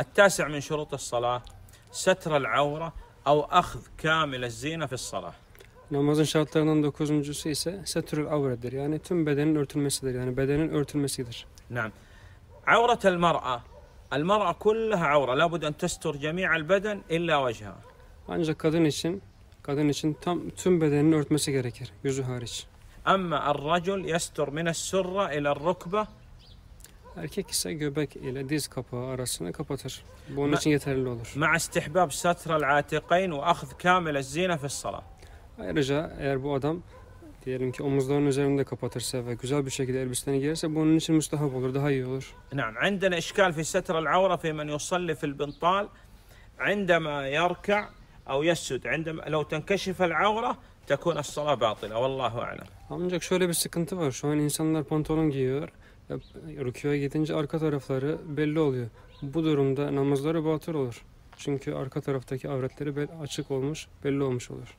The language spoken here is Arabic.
التاسع من شروط الصلاة ستر العورة أو أخذ kamil الزينة في الصلاة. Namazın şartlarından dokuzuncusu ise setrül avredir. Yani tüm bedenin örtülmesidir. Yani bedenin örtülmesidir. نعم. عورة المرأة المرأة كلها عورة لابد أن تستر جميع البدن إلا وجهها. Ancak kadın için kadın için tam tüm bedenini örtmesi gerekir. Yüzü hariç. أما الرجل يستر من السرة إلى الركبة Erkek ise göbek ile diz kapağı arasını kapatır. Bu onun için yeterli olur. مع استحباب ستر العاتقين وأخذ كامل الزينة في الصلاة. Ayrıca eğer bu adam diyelim ki omuzların üzerinde kapatırsa ve güzel bir şekilde elbisesini giyerse bu onun için müstahap olur, daha iyi olur. نعم عندنا إشكال في ستر العورة في من يصلي في البنطال عندما يركع أو يسجد عندما لو تنكشف العورة تكون الصلاة باطلة والله أعلم. Ancak şöyle bir sıkıntı var. Şu an insanlar pantolon giyiyor. E, rüküye gidince arka tarafları belli oluyor. Bu durumda namazları batıl olur. Çünkü arka taraftaki avretleri açık olmuş, belli olmuş olur.